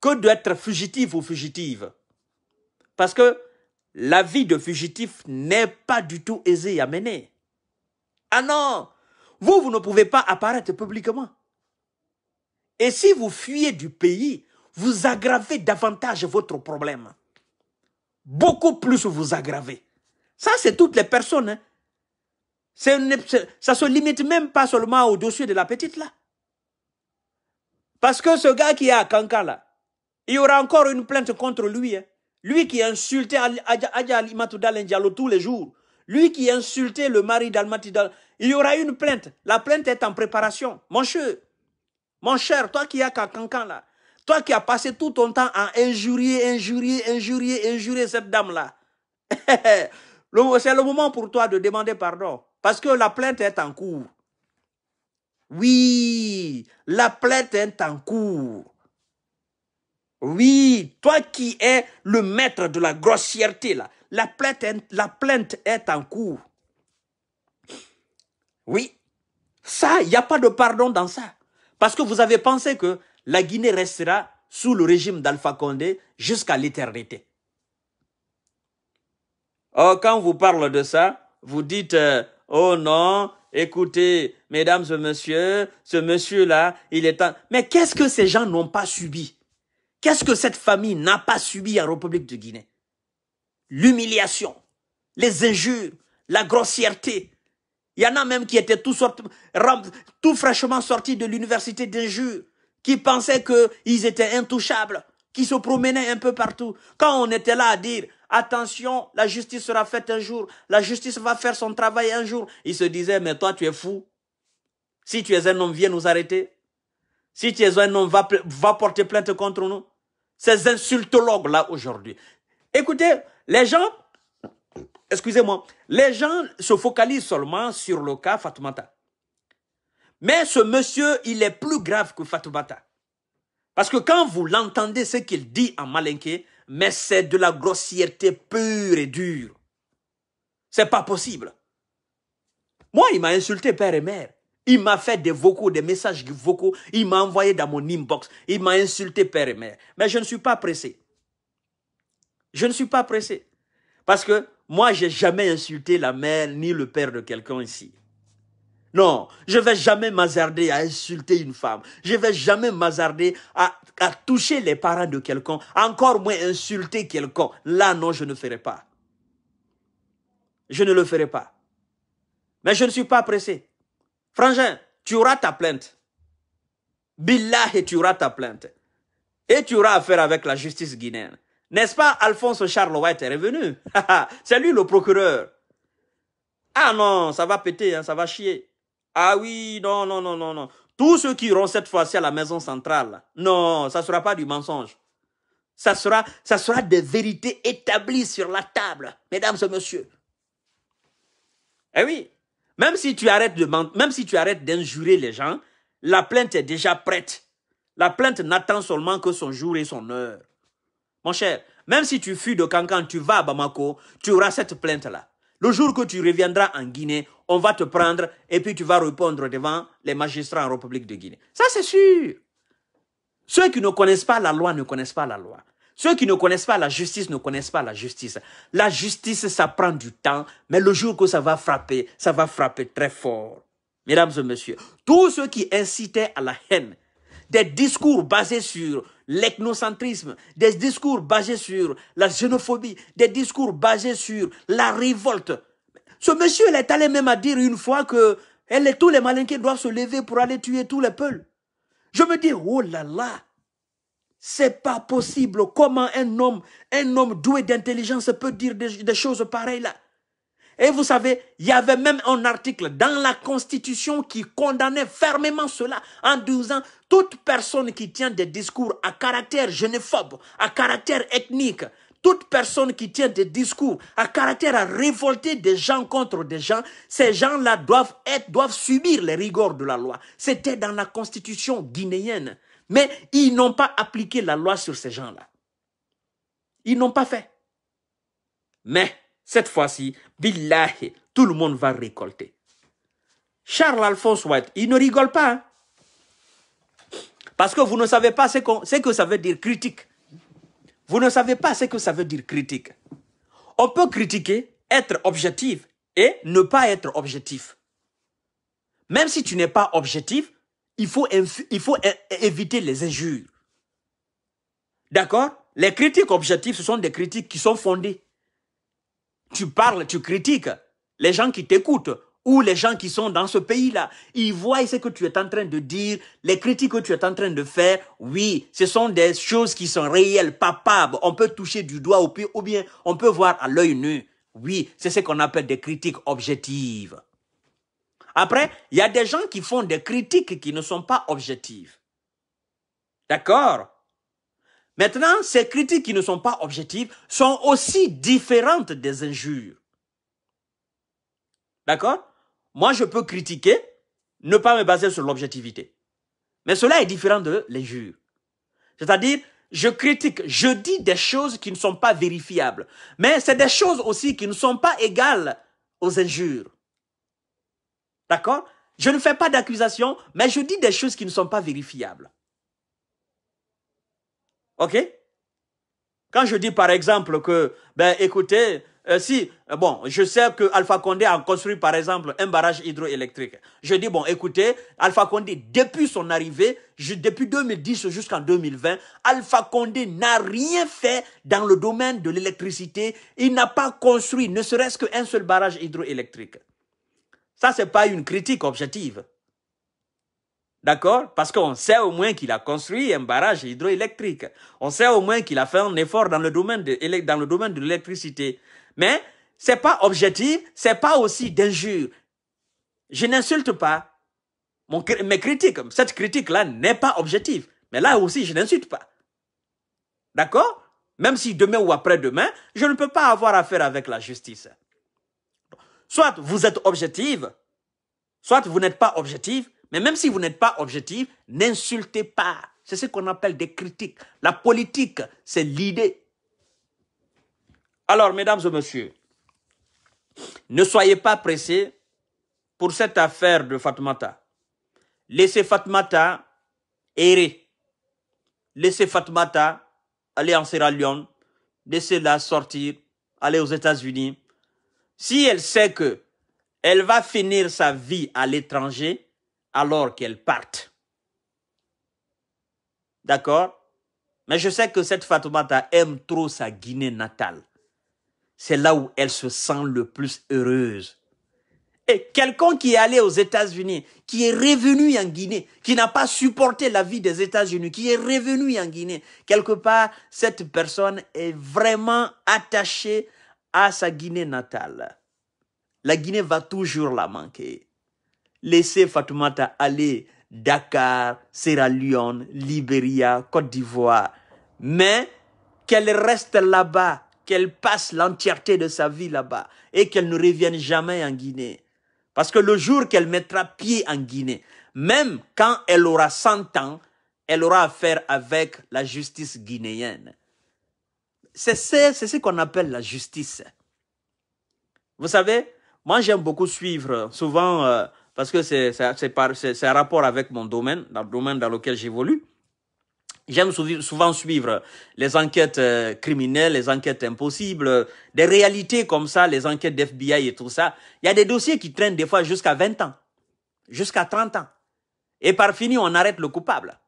que d'être fugitif ou fugitive. Parce que la vie de fugitif n'est pas du tout aisée à mener. Ah non, vous, vous ne pouvez pas apparaître publiquement. Et si vous fuyez du pays, vous aggravez davantage votre problème. Beaucoup plus vous aggravez. Ça, c'est toutes les personnes. Ça hein. ne ça se limite même pas seulement au dossier de la petite là. Parce que ce gars qui est à Kankala, il y aura encore une plainte contre lui. Hein. Lui qui insultait Adja Diallo tous les jours. Lui qui insultait le mari d'Almatidal, Il y aura une plainte. La plainte est en préparation. Mon cher, mon cher, toi qui es à Kankala, toi qui as passé tout ton temps à injurier, injurier, injurier, injurier cette dame-là. [laughs] C'est le moment pour toi de demander pardon. Parce que la plainte est en cours. Oui, la plainte est en cours. Oui, toi qui es le maître de la grossièreté, là, la, plainte est, la plainte est en cours. Oui, ça, il n'y a pas de pardon dans ça. Parce que vous avez pensé que la Guinée restera sous le régime d'Alpha Condé jusqu'à l'éternité. Oh, quand vous parlez de ça, vous dites, euh, oh non, Écoutez, mesdames et messieurs, ce monsieur-là, il est en... » Mais qu'est-ce que ces gens n'ont pas subi Qu'est-ce que cette famille n'a pas subi en République de Guinée L'humiliation, les injures, la grossièreté. Il y en a même qui étaient tout, tout fraîchement sortis de l'université d'injures, qui pensaient qu'ils étaient intouchables qui se promenait un peu partout. Quand on était là à dire, attention, la justice sera faite un jour, la justice va faire son travail un jour, ils se disaient, mais toi tu es fou. Si tu es un homme, viens nous arrêter. Si tu es un homme, va, va porter plainte contre nous. Ces insultologues-là aujourd'hui. Écoutez, les gens, excusez-moi, les gens se focalisent seulement sur le cas Fatoumata. Mais ce monsieur, il est plus grave que Fatoumata. Parce que quand vous l'entendez, ce qu'il dit en malinqué, mais c'est de la grossièreté pure et dure. C'est pas possible. Moi, il m'a insulté père et mère. Il m'a fait des vocaux, des messages vocaux. Il m'a envoyé dans mon inbox. Il m'a insulté père et mère. Mais je ne suis pas pressé. Je ne suis pas pressé. Parce que moi, j'ai jamais insulté la mère ni le père de quelqu'un ici. Non, je vais jamais m'azarder à insulter une femme. Je vais jamais m'azarder à, toucher les parents de quelqu'un, encore moins insulter quelqu'un. Là, non, je ne ferai pas. Je ne le ferai pas. Mais je ne suis pas pressé. Frangin, tu auras ta plainte. Billah, tu auras ta plainte. Et tu auras affaire avec la justice guinéenne. N'est-ce pas, Alphonse Charles White est revenu. [laughs] C'est lui le procureur. Ah non, ça va péter, hein, ça va chier. Ah oui, non, non, non, non, non. Tous ceux qui iront cette fois-ci à la maison centrale, non, ça ne sera pas du mensonge. Ça sera, ça sera des vérités établies sur la table, mesdames et messieurs. Eh oui, même si tu arrêtes de même si tu arrêtes d'injurer les gens, la plainte est déjà prête. La plainte n'attend seulement que son jour et son heure. Mon cher, même si tu fuis de Cancan, tu vas à Bamako, tu auras cette plainte-là. Le jour que tu reviendras en Guinée, on va te prendre et puis tu vas répondre devant les magistrats en République de Guinée. Ça, c'est sûr. Ceux qui ne connaissent pas la loi ne connaissent pas la loi. Ceux qui ne connaissent pas la justice ne connaissent pas la justice. La justice, ça prend du temps, mais le jour que ça va frapper, ça va frapper très fort. Mesdames et messieurs, tous ceux qui incitaient à la haine, des discours basés sur l'ethnocentrisme, des discours basés sur la xénophobie, des discours basés sur la révolte. Ce monsieur, est allé même à dire une fois que elle, eh, tous les malinqués doivent se lever pour aller tuer tous les peuples. Je me dis, oh là là, c'est pas possible. Comment un homme, un homme doué d'intelligence peut dire des choses pareilles là? Et vous savez, il y avait même un article dans la Constitution qui condamnait fermement cela en disant toute personne qui tient des discours à caractère généphobe, à caractère ethnique, toute personne qui tient des discours à caractère à révolter des gens contre des gens, ces gens-là doivent être, doivent subir les rigors de la loi. C'était dans la constitution guinéenne. Mais ils n'ont pas appliqué la loi sur ces gens-là. Ils n'ont pas fait. Mais cette fois-ci, billahi, tout le monde va récolter. Charles-Alphonse White, il ne rigole pas. Hein. Parce que vous ne savez pas ce que, ça veut dire critique. Vous ne savez pas ce que ça veut dire critique. On peut critiquer, être objectif et ne pas être objectif. Même si tu n'es pas objectif, il faut éviter les injures. D'accord Les critiques objectives, ce sont des critiques qui sont fondées tu parles, tu critiques, les gens qui t'écoutent ou les gens qui sont dans ce pays-là, ils voient ce que tu es en train de dire, les critiques que tu es en train de faire. Oui, ce sont des choses qui sont réelles, papables. On peut toucher du doigt au pied ou bien on peut voir à l'œil nu. Oui, c'est ce qu'on appelle des critiques objectives. Après, il y a des gens qui font des critiques qui ne sont pas objectives. D'accord Maintenant, ces critiques qui ne sont pas objectives sont aussi différentes des injures. D'accord Moi, je peux critiquer, ne pas me baser sur l'objectivité. Mais cela est différent de l'injure. C'est-à-dire, je critique, je dis des choses qui ne sont pas vérifiables. Mais c'est des choses aussi qui ne sont pas égales aux injures. D'accord Je ne fais pas d'accusation, mais je dis des choses qui ne sont pas vérifiables. OK Quand je dis par exemple que, ben écoutez, euh, si, euh, bon, je sais que Alpha Condé a construit par exemple un barrage hydroélectrique. Je dis, bon, écoutez, Alpha Condé, depuis son arrivée, depuis 2010 jusqu'en 2020, Alpha Condé n'a rien fait dans le domaine de l'électricité. Il n'a pas construit ne serait-ce qu'un seul barrage hydroélectrique. Ça, ce n'est pas une critique objective. D'accord Parce qu'on sait au moins qu'il a construit un barrage hydroélectrique. On sait au moins qu'il a fait un effort dans le domaine de, dans le domaine de l'électricité. Mais c'est pas objectif, c'est pas aussi d'injure. Je n'insulte pas. Mon, mes critiques, cette critique-là n'est pas objective. Mais là aussi, je n'insulte pas. D'accord Même si demain ou après-demain, je ne peux pas avoir affaire avec la justice. Soit vous êtes objective, soit vous n'êtes pas objective, mais même si vous n'êtes pas objectif, n'insultez pas. C'est ce qu'on appelle des critiques. La politique, c'est l'idée. Alors, mesdames et messieurs, ne soyez pas pressés pour cette affaire de Fatmata. Laissez Fatmata errer. Laissez Fatmata aller en Sierra Leone. Laissez-la sortir, aller aux États-Unis. Si elle sait que elle va finir sa vie à l'étranger, alors qu'elle parte. D'accord Mais je sais que cette Fatoumata aime trop sa Guinée natale. C'est là où elle se sent le plus heureuse. Et quelqu'un qui est allé aux États-Unis, qui est revenu en Guinée, qui n'a pas supporté la vie des États-Unis, qui est revenu en Guinée, quelque part, cette personne est vraiment attachée à sa Guinée natale. La Guinée va toujours la manquer. Laisser Fatoumata aller Dakar, Sierra Leone, Liberia, Côte d'Ivoire. Mais qu'elle reste là-bas, qu'elle passe l'entièreté de sa vie là-bas et qu'elle ne revienne jamais en Guinée. Parce que le jour qu'elle mettra pied en Guinée, même quand elle aura 100 ans, elle aura affaire avec la justice guinéenne. C'est ce qu'on appelle la justice. Vous savez, moi j'aime beaucoup suivre souvent euh, parce que c'est un rapport avec mon domaine, dans le domaine dans lequel j'évolue. J'aime souvent suivre les enquêtes euh, criminelles, les enquêtes impossibles, des réalités comme ça, les enquêtes d'FBI et tout ça. Il y a des dossiers qui traînent des fois jusqu'à 20 ans, jusqu'à 30 ans. Et par fini, on arrête le coupable.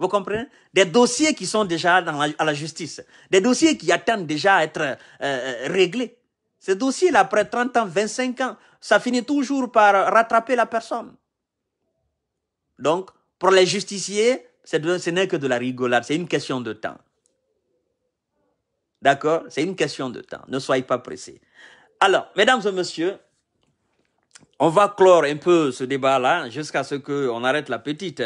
Vous comprenez Des dossiers qui sont déjà à la justice, des dossiers qui attendent déjà à être euh, euh, réglés. C'est dossier après 30 ans, 25 ans, ça finit toujours par rattraper la personne. Donc, pour les justiciers, ce n'est que de la rigolade, c'est une question de temps. D'accord C'est une question de temps. Ne soyez pas pressés. Alors, mesdames et messieurs, on va clore un peu ce débat-là jusqu'à ce qu'on arrête la petite.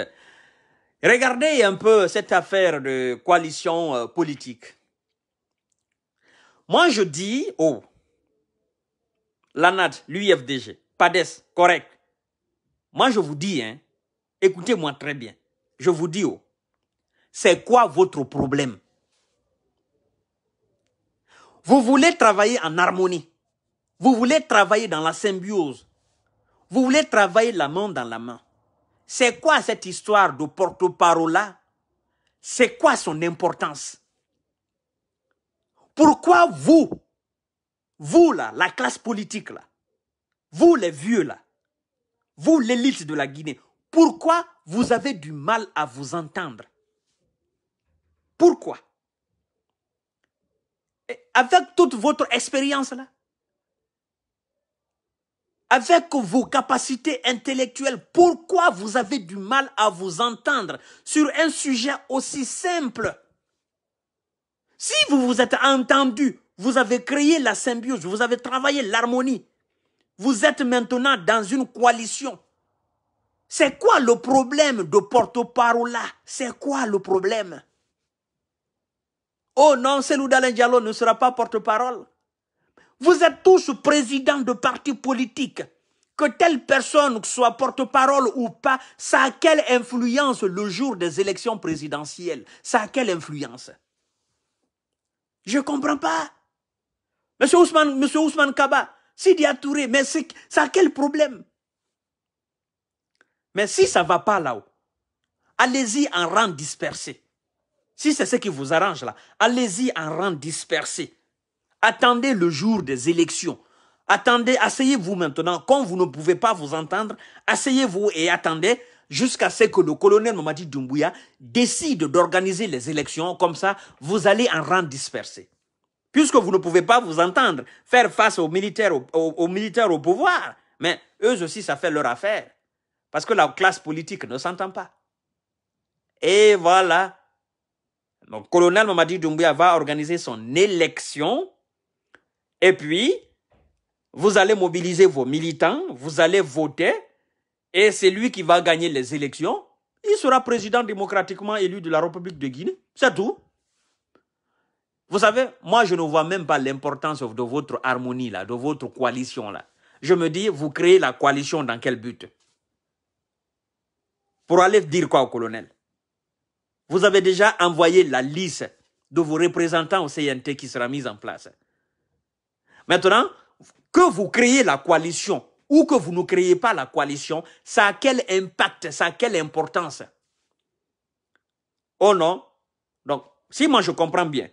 Regardez un peu cette affaire de coalition euh, politique. Moi, je dis, oh, l'ANAD, l'UFDG, PADES, correct. Moi, je vous dis, hein, écoutez-moi très bien. Je vous dis, oh, c'est quoi votre problème Vous voulez travailler en harmonie. Vous voulez travailler dans la symbiose. Vous voulez travailler la main dans la main. C'est quoi cette histoire de porte-parole là C'est quoi son importance Pourquoi vous, vous là, la classe politique là, vous les vieux là, vous l'élite de la Guinée, pourquoi vous avez du mal à vous entendre Pourquoi Avec toute votre expérience là, avec vos capacités intellectuelles, pourquoi vous avez du mal à vous entendre sur un sujet aussi simple Si vous vous êtes entendu vous avez créé la symbiose, vous avez travaillé l'harmonie. Vous êtes maintenant dans une coalition. C'est quoi le problème de porte-parole là C'est quoi le problème Oh non, Selou Diallo ne sera pas porte-parole. Vous êtes tous présidents de partis politiques. Que telle personne soit porte-parole ou pas, ça a quelle influence le jour des élections présidentielles Ça a quelle influence Je ne comprends pas. Monsieur Ousmane, Monsieur Ousmane Kaba, a Touré, mais c'est ça quel problème Mais si ça va pas là-haut, allez-y en rang dispersé. Si c'est ce qui vous arrange là, allez-y en rang dispersé. Attendez le jour des élections. Attendez, asseyez-vous maintenant. Quand vous ne pouvez pas vous entendre, asseyez-vous et attendez jusqu'à ce que le colonel Mamadi Doumbouya décide d'organiser les élections. Comme ça, vous allez en rang dispersé puisque vous ne pouvez pas vous entendre faire face aux militaires, aux, militaires au pouvoir. Mais eux aussi, ça fait leur affaire. Parce que la classe politique ne s'entend pas. Et voilà. Donc, colonel Mamadi Doumbouya va organiser son élection. Et puis, vous allez mobiliser vos militants, vous allez voter. Et c'est lui qui va gagner les élections. Il sera président démocratiquement élu de la République de Guinée. C'est tout. Vous savez, moi, je ne vois même pas l'importance de votre harmonie, là, de votre coalition. là. Je me dis, vous créez la coalition dans quel but Pour aller dire quoi au colonel Vous avez déjà envoyé la liste de vos représentants au CNT qui sera mise en place. Maintenant, que vous créez la coalition ou que vous ne créez pas la coalition, ça a quel impact, ça a quelle importance Oh non Donc, si moi je comprends bien,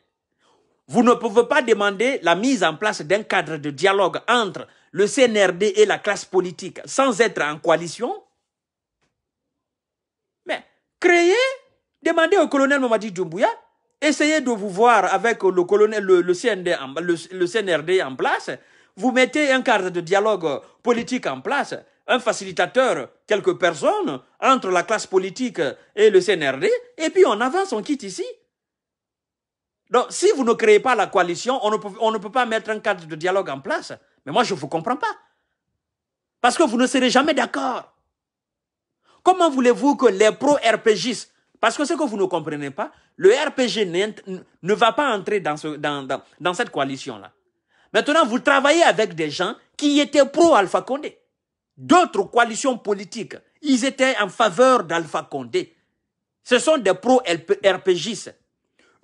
vous ne pouvez pas demander la mise en place d'un cadre de dialogue entre le CNRD et la classe politique sans être en coalition. Mais créez, demandez au colonel Mamadi Doumbouya, essayez de vous voir avec le, colonel, le, le CNRD en place, vous mettez un cadre de dialogue politique en place, un facilitateur, quelques personnes, entre la classe politique et le CNRD, et puis on avance, on quitte ici. Donc, si vous ne créez pas la coalition, on ne, peut, pas mettre un cadre de dialogue en place. Mais moi, je ne vous comprends pas. Parce que vous ne serez jamais d'accord. Comment voulez-vous que les pro-RPGistes, parce que ce que vous ne comprenez pas, le RPG ne va pas entrer dans, dans cette coalition-là. Maintenant, vous travaillez avec des gens qui étaient pro-Alpha Condé. D'autres coalitions politiques, ils étaient en faveur d'Alpha Condé. Ce sont des pro-RPGistes.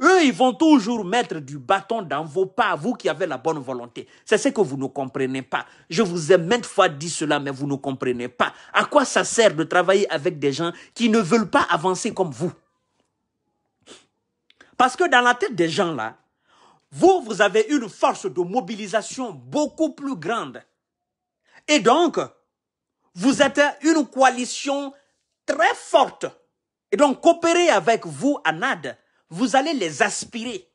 Eux, ils vont toujours mettre du bâton dans vos pas, vous qui avez la bonne volonté. C'est ce que vous ne comprenez pas. Je vous ai maintes fois dit cela, mais vous ne comprenez pas. À quoi ça sert de travailler avec des gens qui ne veulent pas avancer comme vous Parce que dans la tête des gens, là, vous, vous avez une force de mobilisation beaucoup plus grande. Et donc, vous êtes une coalition très forte. Et donc, coopérer avec vous, Anad, vous allez les aspirer.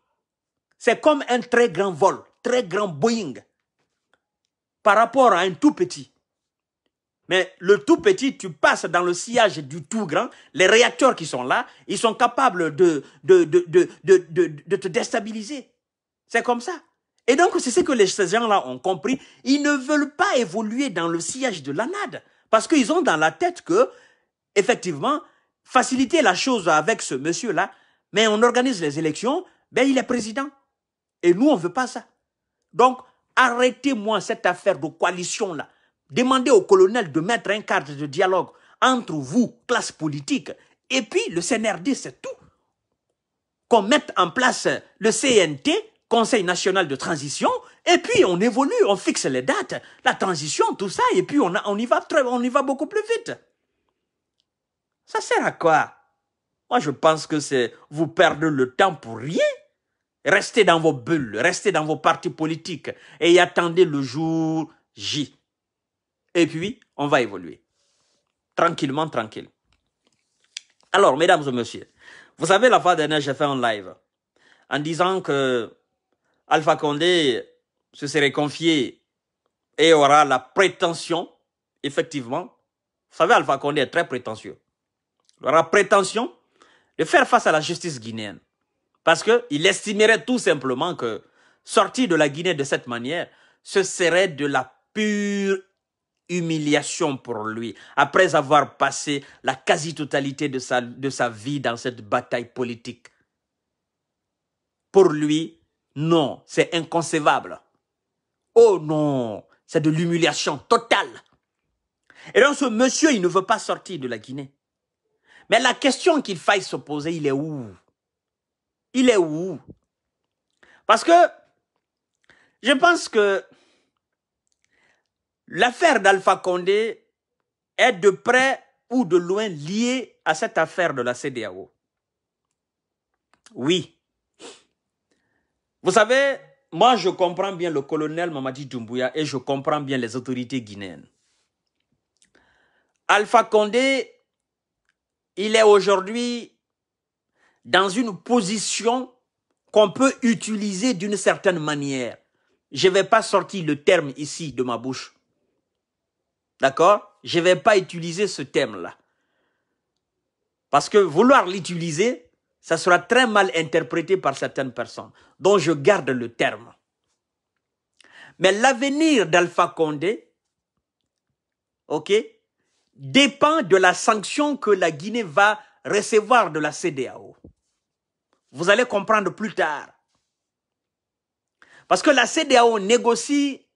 C'est comme un très grand vol, très grand Boeing, par rapport à un tout petit. Mais le tout petit, tu passes dans le sillage du tout grand, les réacteurs qui sont là, ils sont capables de, de, te déstabiliser. C'est comme ça. Et donc, c'est ce que les, ces gens-là ont compris. Ils ne veulent pas évoluer dans le sillage de l'anade. Parce qu'ils ont dans la tête que, effectivement, faciliter la chose avec ce monsieur-là, mais on organise les élections, ben il est président. Et nous, on ne veut pas ça. Donc, arrêtez-moi cette affaire de coalition-là. Demandez au colonel de mettre un cadre de dialogue entre vous, classe politique, et puis le CNRD, c'est tout. Qu'on mette en place le CNT, Conseil national de transition, et puis on évolue, on fixe les dates, la transition, tout ça, et puis on, y, va très, on y va beaucoup plus vite. Ça sert à quoi moi, je pense que c'est vous perdre le temps pour rien. Restez dans vos bulles, restez dans vos partis politiques et attendez le jour J. Et puis, on va évoluer. Tranquillement, tranquille. Alors, mesdames et messieurs, vous savez, la fois dernière, j'ai fait un live en disant que Alpha Condé se serait confié et aura la prétention, effectivement. Vous savez, Alpha Condé est très prétentieux. Il aura prétention de faire face à la justice guinéenne. Parce qu'il estimerait tout simplement que sortir de la Guinée de cette manière, ce serait de la pure humiliation pour lui, après avoir passé la quasi-totalité de sa, de sa vie dans cette bataille politique. Pour lui, non, c'est inconcevable. Oh non, c'est de l'humiliation totale. Et donc ce monsieur, il ne veut pas sortir de la Guinée. Mais la question qu'il faille se poser, il est où Il est où Parce que je pense que l'affaire d'Alpha Condé est de près ou de loin liée à cette affaire de la CDAO. Oui. Vous savez, moi je comprends bien le colonel Mamadi Doumbouya et je comprends bien les autorités guinéennes. Alpha Condé il est aujourd'hui dans une position qu'on peut utiliser d'une certaine manière. Je ne vais pas sortir le terme ici de ma bouche. D'accord Je ne vais pas utiliser ce terme-là. Parce que vouloir l'utiliser, ça sera très mal interprété par certaines personnes. Donc je garde le terme. Mais l'avenir d'Alpha Condé, ok, dépend de la sanction que la Guinée va recevoir de la CDAO. Vous allez comprendre plus tard. Parce que la CDAO négocie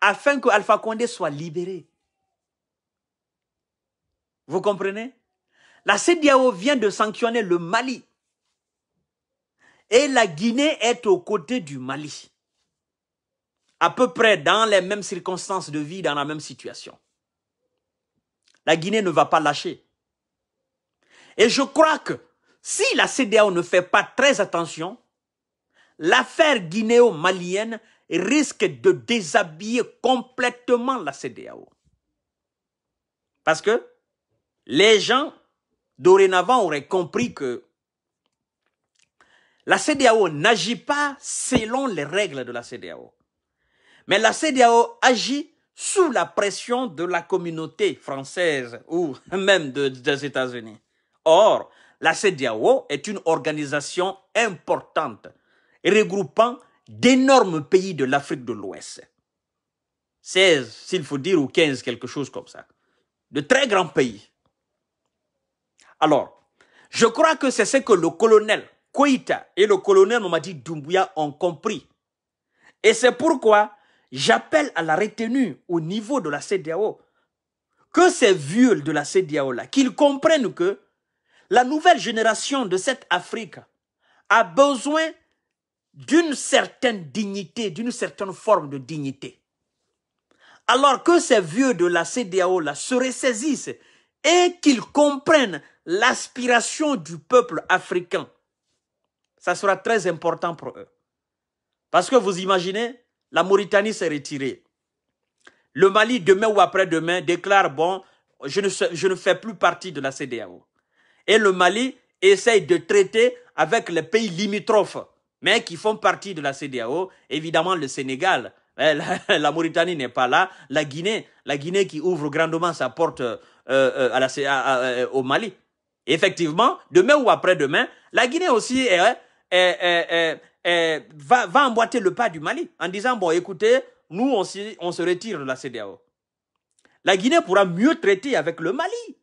afin que Alpha Condé soit libéré. Vous comprenez La CDAO vient de sanctionner le Mali. Et la Guinée est aux côtés du Mali. À peu près dans les mêmes circonstances de vie, dans la même situation. La Guinée ne va pas lâcher. Et je crois que si la CDAO ne fait pas très attention, l'affaire guinéo-malienne risque de déshabiller complètement la CDAO. Parce que les gens, dorénavant, auraient compris que la CDAO n'agit pas selon les règles de la CDAO. Mais la CDAO agit sous la pression de la communauté française ou [laughs] même des États-Unis. Or, la CEDEAO est une organisation importante regroupant d'énormes pays de l'Afrique de l'Ouest. 16, s'il faut dire, ou 15, quelque chose comme ça. De très grands pays. Alors, je crois que c'est ce que le colonel kouita et le colonel Mamadi Doumbouya ont compris. Et c'est pourquoi J'appelle à la retenue au niveau de la CDAO. Que ces vieux de la CDAO là, qu'ils comprennent que la nouvelle génération de cette Afrique a besoin d'une certaine dignité, d'une certaine forme de dignité. Alors que ces vieux de la CDAO là se ressaisissent et qu'ils comprennent l'aspiration du peuple africain, ça sera très important pour eux. Parce que vous imaginez, la Mauritanie s'est retirée. Le Mali, demain ou après-demain, déclare, bon, je ne, je ne fais plus partie de la CDAO. Et le Mali essaye de traiter avec les pays limitrophes, mais qui font partie de la CDAO. Évidemment, le Sénégal, [laughs] la, Mauritanie n'est pas là. La Guinée, la Guinée qui ouvre grandement sa porte euh, euh, euh, au Mali. Effectivement, demain ou après-demain, la Guinée aussi est, est, eh, va, emboîter le pas du Mali en disant, bon, écoutez, nous, on, se retire de la CDAO. La Guinée pourra mieux traiter avec le Mali.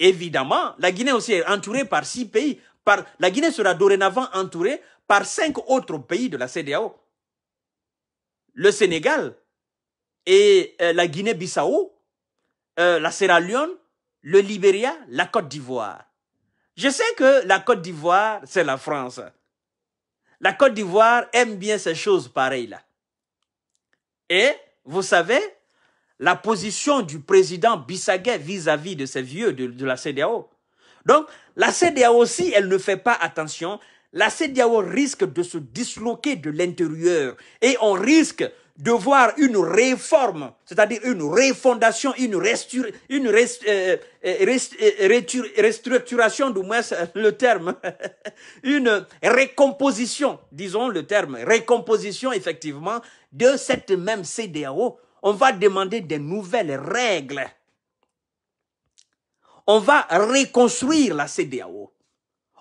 Évidemment, la Guinée aussi est entourée par six pays. Par, la Guinée sera dorénavant entourée par cinq autres pays de la CDAO. Le Sénégal et euh, la Guinée-Bissau, euh, la Sierra Leone, le Libéria, la Côte d'Ivoire. Je sais que la Côte d'Ivoire, c'est la France. La Côte d'Ivoire aime bien ces choses pareilles-là. Et, vous savez, la position du président Bissaguet vis-à-vis de ces vieux de, la CDAO. Donc, la CDAO, aussi, elle ne fait pas attention, la CDAO risque de se disloquer de l'intérieur et on risque de voir une réforme, c'est-à-dire une refondation, une, une euh, euh, euh, restructuration, du moins le terme, [laughs] une récomposition, disons le terme, récomposition effectivement de cette même CDAO. On va demander des nouvelles règles. On va reconstruire la CDAO.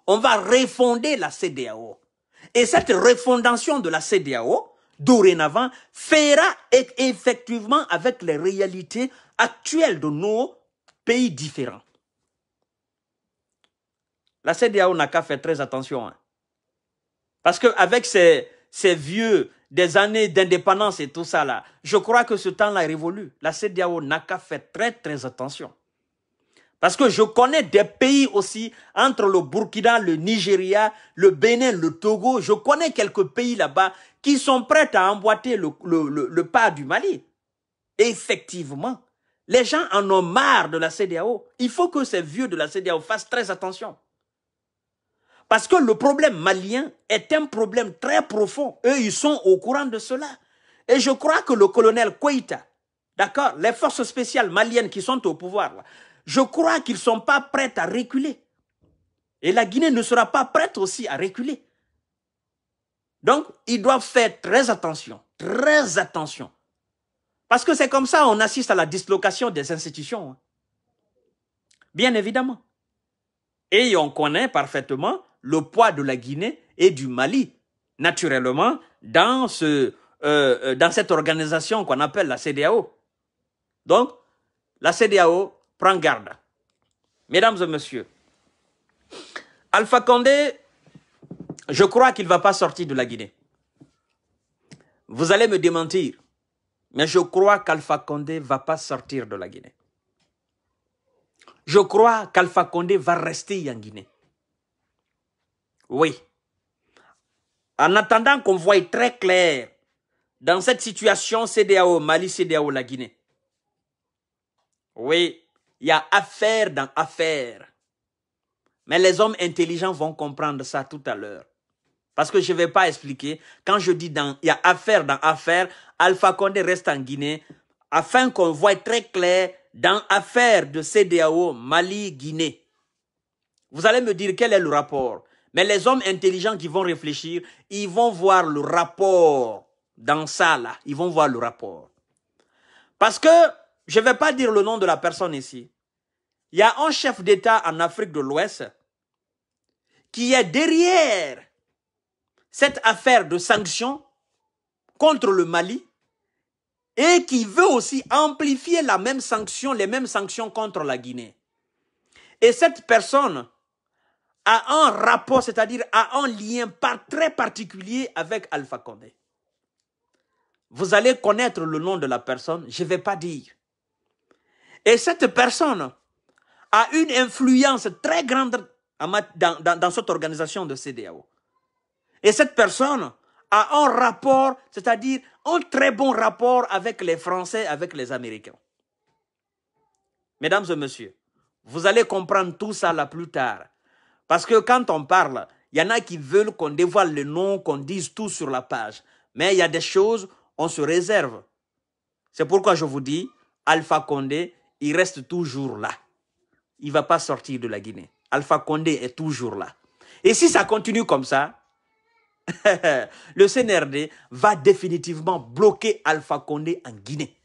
On va refonder la CDAO. Et cette refondation de la CDAO, dorénavant, fera e- effectivement avec les réalités actuelles de nos pays différents. La CDAO n'a qu'à faire très attention. Hein. Parce qu'avec ces, ces vieux des années d'indépendance et tout ça là, je crois que ce temps-là est révolu. La CDAO n'a qu'à faire très très attention. Parce que je connais des pays aussi, entre le Burkina, le Nigeria, le Bénin, le Togo, je connais quelques pays là-bas qui sont prêts à emboîter le, pas du Mali. Effectivement, les gens en ont marre de la CDAO. Il faut que ces vieux de la CDAO fassent très attention. Parce que le problème malien est un problème très profond. Eux, ils sont au courant de cela. Et je crois que le colonel Kouita, d'accord, les forces spéciales maliennes qui sont au pouvoir, je crois qu'ils ne sont pas prêts à reculer. Et la Guinée ne sera pas prête aussi à reculer. Donc, ils doivent faire très attention, très attention. Parce que c'est comme ça on assiste à la dislocation des institutions. Hein. Bien évidemment. Et on connaît parfaitement le poids de la Guinée et du Mali, naturellement, dans, ce, euh, euh, dans cette organisation qu'on appelle la CDAO. Donc, la CDAO Prends garde. Mesdames et messieurs, Alpha Condé, je crois qu'il ne va pas sortir de la Guinée. Vous allez me démentir, mais je crois qu'Alpha Condé ne va pas sortir de la Guinée. Je crois qu'Alpha Condé va rester en Guinée. Oui. En attendant qu'on voie très clair dans cette situation CDAO, Mali, CDAO, la Guinée. Oui, il y a affaire dans affaire. Mais les hommes intelligents vont comprendre ça tout à l'heure. Parce que je ne vais pas expliquer. Quand je dis dans, il y a affaire dans affaire, Alpha Condé reste en Guinée afin qu'on voit très clair dans affaire de CDAO Mali-Guinée. Vous allez me dire quel est le rapport. Mais les hommes intelligents qui vont réfléchir, ils vont voir le rapport dans ça là. Ils vont voir le rapport. Parce que je ne vais pas dire le nom de la personne ici. Il y a un chef d'État en Afrique de l'Ouest qui est derrière cette affaire de sanctions contre le Mali et qui veut aussi amplifier la même sanction, les mêmes sanctions contre la Guinée. Et cette personne a un rapport, c'est-à-dire a un lien très particulier avec Alpha Condé. Vous allez connaître le nom de la personne, je ne vais pas dire. Et cette personne a une influence très grande dans, cette organisation de CDAO. Et cette personne a un rapport, c'est-à-dire un très bon rapport avec les Français, avec les Américains. Mesdames et messieurs, vous allez comprendre tout ça là plus tard. Parce que quand on parle, il y en a qui veulent qu'on dévoile le nom, qu'on dise tout sur la page. Mais il y a des choses, on se réserve. C'est pourquoi je vous dis, Alpha Condé, il reste toujours là. Il ne va pas sortir de la Guinée. Alpha Condé est toujours là. Et si ça continue comme ça, [laughs] le CNRD va définitivement bloquer Alpha Condé en Guinée.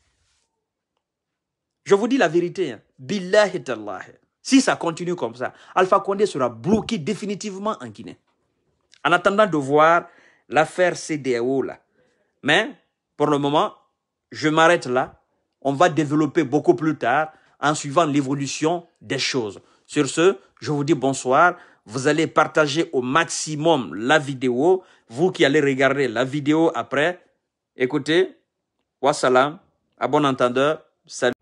Je vous dis la vérité. et hein. Si ça continue comme ça, Alpha Condé sera bloqué définitivement en Guinée. En attendant de voir l'affaire CDAO e là. Mais, pour le moment, je m'arrête là on va développer beaucoup plus tard en suivant l'évolution des choses. Sur ce, je vous dis bonsoir. Vous allez partager au maximum la vidéo. Vous qui allez regarder la vidéo après, écoutez, wassalam, à bon entendeur, salut.